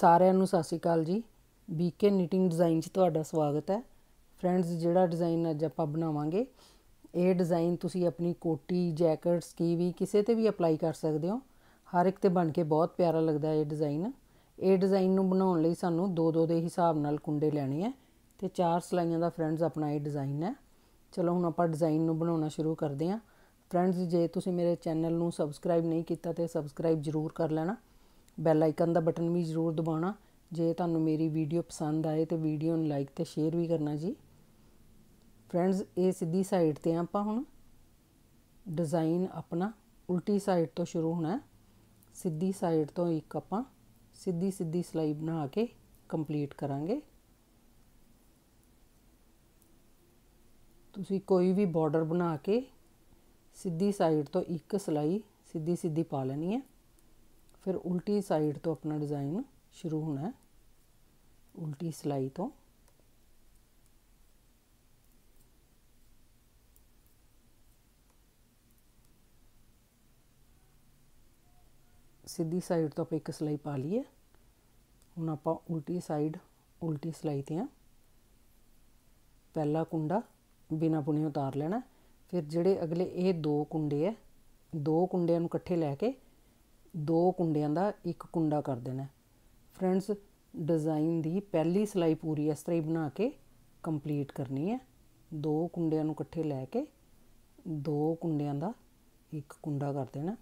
ਸਾਰਿਆਂ ਨੂੰ ਸਤਿ ਸ਼੍ਰੀ ਅਕਾਲ ਜੀ ਬੀਕੇ ਨੀਟਿੰਗ ਡਿਜ਼ਾਈਨ 'ਚ ਤੁਹਾਡਾ ਸਵਾਗਤ ਹੈ ਫਰੈਂਡਸ ਜਿਹੜਾ ਡਿਜ਼ਾਈਨ ਅੱਜ ਆਪਾਂ ਬਣਾਵਾਂਗੇ ਇਹ ਡਿਜ਼ਾਈਨ ਤੁਸੀਂ ਆਪਣੀ ਕੋਟੀ ਜੈਕਟਸ ਕੀ ਵੀ ਕਿਸੇ ਤੇ ਵੀ ਅਪਲਾਈ ਕਰ ਸਕਦੇ ਹੋ ਹਰ ਇੱਕ ਤੇ ਬਣ ਕੇ ਬਹੁਤ ਪਿਆਰਾ ਲੱਗਦਾ ਇਹ ਡਿਜ਼ਾਈਨ ਇਹ ਡਿਜ਼ਾਈਨ ਨੂੰ ਬਣਾਉਣ ਲਈ ਸਾਨੂੰ ਦੋ ਦੋ ਦੇ ਹਿਸਾਬ ਨਾਲ ਕੁੰਡੇ ਲੈਣੇ ਆ ਤੇ ਚਾਰ ਸਲਾਈਆਂ ਦਾ ਫਰੈਂਡਸ ਆਪਣਾ ਇਹ ਡਿਜ਼ਾਈਨ ਹੈ ਚਲੋ ਹੁਣ ਆਪਾਂ ਡਿਜ਼ਾਈਨ ਨੂੰ ਬਣਾਉਣਾ ਸ਼ੁਰੂ ਕਰਦੇ ਹਾਂ ਫਰੈਂਡਸ ਜੇ ਤੁਸੀਂ ਮੇਰੇ ਚੈਨਲ ਨੂੰ ਸਬਸਕ੍ਰਾਈਬ ਨਹੀਂ ਕੀਤਾ ਤੇ ਸਬਸਕ੍ਰਾਈਬ ਜ਼ਰੂਰ ਕਰ ਲੈਣਾ ਬੈਲ ਆਈਕਨ ਦਾ ਬਟਨ ਵੀ ਜ਼ਰੂਰ ਦਬਾਉਣਾ ਜੇ ਤੁਹਾਨੂੰ ਮੇਰੀ ਵੀਡੀਓ ਪਸੰਦ ਆਏ ਤੇ ਵੀਡੀਓ ਨੂੰ ਲਾਈਕ ਤੇ ਸ਼ੇਅਰ ਵੀ ਕਰਨਾ ਜੀ ਫਰੈਂਡਸ ਇਹ ਸਿੱਧੀ ਸਾਈਡ ਤੇ ਆਪਾਂ ਹੁਣ ਡਿਜ਼ਾਈਨ ਆਪਣਾ ਉਲਟੀ ਸਾਈਡ ਤੋਂ ਸ਼ੁਰੂ ਹੋਣਾ ਸਿੱਧੀ ਸਾਈਡ ਤੋਂ ਇੱਕ ਆਪਾਂ ਸਿੱਧੀ ਸਿੱਧੀ ਸਲਾਈ ਬਣਾ ਕੇ ਕੰਪਲੀਟ ਕਰਾਂਗੇ ਤੁਸੀਂ ਕੋਈ ਵੀ ਬਾਰਡਰ ਬਣਾ ਕੇ ਸਿੱਧੀ ਸਾਈਡ ਤੋਂ ਇੱਕ ਸਲਾਈ ਸਿੱਧੀ ਸਿੱਧੀ ਪਾ ਲੈਣੀ ਹੈ ਫਿਰ ਉਲਟੀ ਸਾਈਡ ਤੋਂ ਆਪਣਾ ਡਿਜ਼ਾਈਨ ਸ਼ੁਰੂ ਹੋਣਾ ਹੈ ਉਲਟੀ ਸਲਾਈ ਤੋਂ ਸਿੱਧੀ ਸਾਈਡ ਤੋਂ ਆਪਾਂ ਇੱਕ ਸਲਾਈ ਪਾ ਲਈਏ ਹੁਣ ਆਪਾਂ ਉਲਟੀ ਸਾਈਡ ਉਲਟੀ ਸਲਾਈ ਤੇ ਆ ਪਹਿਲਾ ਕੁੰਡਾ ਬਿਨਾ ਬੁਣੇ ਉਤਾਰ ਲੈਣਾ ਫਿਰ ਜਿਹੜੇ ਅਗਲੇ ਇਹ ਦੋ ਕੁੰਡੇ ਐ ਦੋ ਕੁੰਡਿਆਂ ਨੂੰ ਇਕੱਠੇ ਲੈ ਕੇ ਦੋ ਕੁੰਡਿਆਂ ਦਾ ਇੱਕ ਕੁੰਡਾ ਕਰ ਦੇਣਾ ਫਰੈਂਡਸ ਡਿਜ਼ਾਈਨ ਦੀ ਪਹਿਲੀ ਸਲਾਈ ਪੂਰੀ ਇਸ ਤਰ੍ਹਾਂ ਹੀ ਬਣਾ ਕੇ ਕੰਪਲੀਟ ਕਰਨੀ ਹੈ ਦੋ ਕੁੰਡਿਆਂ ਨੂੰ ਇਕੱਠੇ ਲੈ ਕੇ ਦੋ ਕੁੰਡਿਆਂ ਦਾ ਇੱਕ ਕੁੰਡਾ ਕਰ ਦੇਣਾ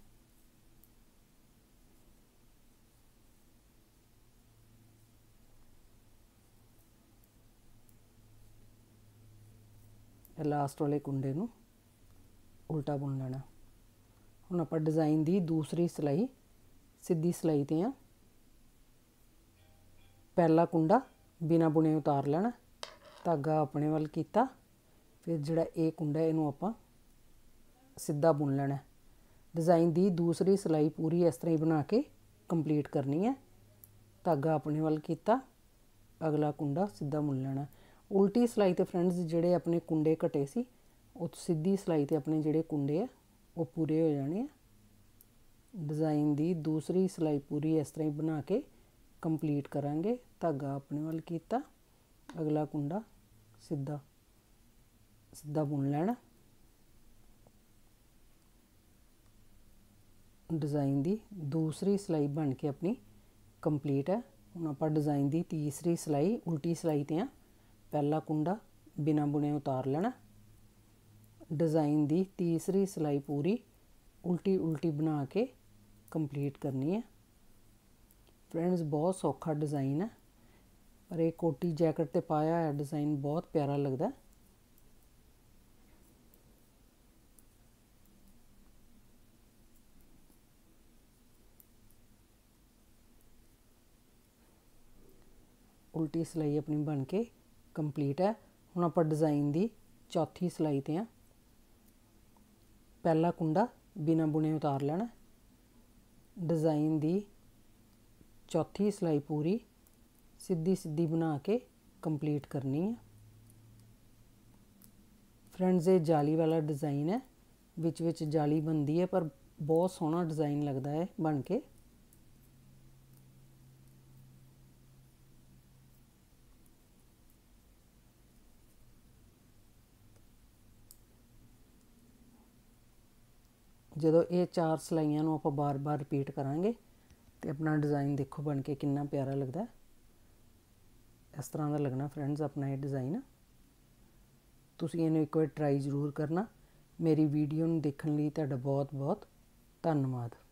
ਲਾਸਟ ਵਾਲੇ ਕੁੰਡੇ ਨੂੰ ਉਲਟਾ ਬੁਣ ਲੈਣਾ ਹੁਣ ਆਪਾਂ ਡਿਜ਼ਾਈਨ ਦੀ ਦੂਸਰੀ ਸਲਾਈ ਸਿੱਧੀ ਸਲਾਈ ਤੇ ਆ ਪਹਿਲਾ ਕੁੰਡਾ ਬਿਨਾ ਬੁਣੇ ਉਤਾਰ ਲੈਣਾ ਧਾਗਾ ਆਪਣੇ ਵੱਲ ਕੀਤਾ ਫਿਰ ਜਿਹੜਾ ਇਹ ਕੁੰਡਾ ਇਹਨੂੰ ਆਪਾਂ ਸਿੱਧਾ ਬੁਣ ਲੈਣਾ ਡਿਜ਼ਾਈਨ ਦੀ ਦੂਸਰੀ ਸਲਾਈ ਪੂਰੀ ਇਸ ਤਰ੍ਹਾਂ ਹੀ ਬਣਾ ਕੇ ਕੰਪਲੀਟ ਕਰਨੀ ਹੈ ਧਾਗਾ ਆਪਣੇ ਵੱਲ ਕੀਤਾ ਅਗਲਾ ਕੁੰਡਾ ਸਿੱਧਾ ਬੁਣ ਲੈਣਾ ਉਲਟੀ ਸਲਾਈ ਤੇ ਫਰੈਂਡਸ ਜਿਹੜੇ ਆਪਣੇ ਕੁੰਡੇ ਘਟੇ ਸੀ ਉਹ ਸਿੱਧੀ ਸਲਾਈ ਤੇ ਆਪਣੇ ਜਿਹੜੇ ਕੁੰਡੇ ਆ ਉਹ ਪੂਰੇ ਹੋ ਜਾਣੇ ਆ ਡਿਜ਼ਾਈਨ ਦੀ ਦੂਸਰੀ ਸਲਾਈ ਪੂਰੀ ਇਸ ਤਰ੍ਹਾਂ ਹੀ ਬਣਾ ਕੇ ਕੰਪਲੀਟ ਕਰਾਂਗੇ ਧਾਗਾ ਆਪਣੇ ਵੱਲ ਕੀਤਾ ਅਗਲਾ ਕੁੰਡਾ ਸਿੱਧਾ ਸਿੱਧਾ ਬੁਣ ਲੈਣਾ ਡਿਜ਼ਾਈਨ ਦੀ ਦੂਸਰੀ ਸਲਾਈ ਬਣ ਕੇ ਆਪਣੀ ਕੰਪਲੀਟ ਹੈ ਹੁਣ ਆਪਾਂ ਡਿਜ਼ਾਈਨ ਦੀ ਤੀਸਰੀ ਸਲਾਈ ਉਲਟੀ ਸਲਾਈ ਤੇ ਆ ਪਹਿਲਾ ਕੁੰਡਾ ਬਿਨਾ ਬੁਣੇ ਉਤਾਰ ਲੈਣਾ ਡਿਜ਼ਾਈਨ ਦੀ ਤੀਸਰੀ ਸਲਾਈ ਪੂਰੀ ਉਲਟੀ ਉਲਟੀ ਬਣਾ ਕੇ ਕੰਪਲੀਟ ਕਰਨੀ ਹੈ ਫਰੈਂਡਸ ਬਹੁਤ ਸੌਖਾ ਡਿਜ਼ਾਈਨ ਹੈ ਪਰ ਇਹ ਕੋਟੀ ਜੈਕਟ ਤੇ ਪਾਇਆ ਹੈ ਡਿਜ਼ਾਈਨ ਬਹੁਤ ਪਿਆਰਾ ਲੱਗਦਾ ਉਲਟੀ ਸਲਾਈ ਆਪਣੀ ਬਣ ਕੇ ਕੰਪਲੀਟ ਹੈ ਹੁਣ ਆਪਾਂ ਡਿਜ਼ਾਈਨ ਦੀ ਚੌਥੀ ਸਲਾਈ ਤੇ ਆ ਪਹਿਲਾ ਕੁੰਡਾ ਬਿਨਾ ਬੁਣੇ ਉਤਾਰ ਲੈਣਾ ਡਿਜ਼ਾਈਨ ਦੀ ਚੌਥੀ ਸਲਾਈ ਪੂਰੀ ਸਿੱਧੀ ਸਿੱਧੀ ਬਣਾ ਕੇ ਕੰਪਲੀਟ ਕਰਨੀ ਹੈ ਫਰੈਂਡਸ ਇਹ ਜਾਲੀ ਵਾਲਾ ਡਿਜ਼ਾਈਨ ਹੈ ਵਿੱਚ ਵਿੱਚ ਜਾਲੀ ਬੰਦੀ ਹੈ ਪਰ ਬਹੁਤ ਸੋਹਣਾ ਡਿਜ਼ਾਈਨ ਲੱਗਦਾ ਹੈ ਬਣ ਕੇ ਜਦੋਂ ਇਹ ਚਾਰ ਸਲਾਈਆਂ ਨੂੰ ਆਪਾਂ ਬਾਰ-ਬਾਰ ਰਿਪੀਟ ਕਰਾਂਗੇ ਤੇ ਆਪਣਾ ਡਿਜ਼ਾਈਨ ਦੇਖੋ ਬਣ ਕੇ ਕਿੰਨਾ ਪਿਆਰਾ ਲੱਗਦਾ ਇਸ ਤਰ੍ਹਾਂ ਦਾ ਲੱਗਣਾ ਫਰੈਂਡਸ ਆਪਣਾ ਇਹ ਡਿਜ਼ਾਈਨ ਤੁਸੀਂ ਇਹਨੂੰ ਇੱਕ ਵਾਰ ਟਰਾਈ ਜ਼ਰੂਰ ਕਰਨਾ ਮੇਰੀ ਵੀਡੀਓ ਨੂੰ ਦੇਖਣ ਲਈ ਤੁਹਾਡਾ ਬਹੁਤ-ਬਹੁਤ ਧੰਨਵਾਦ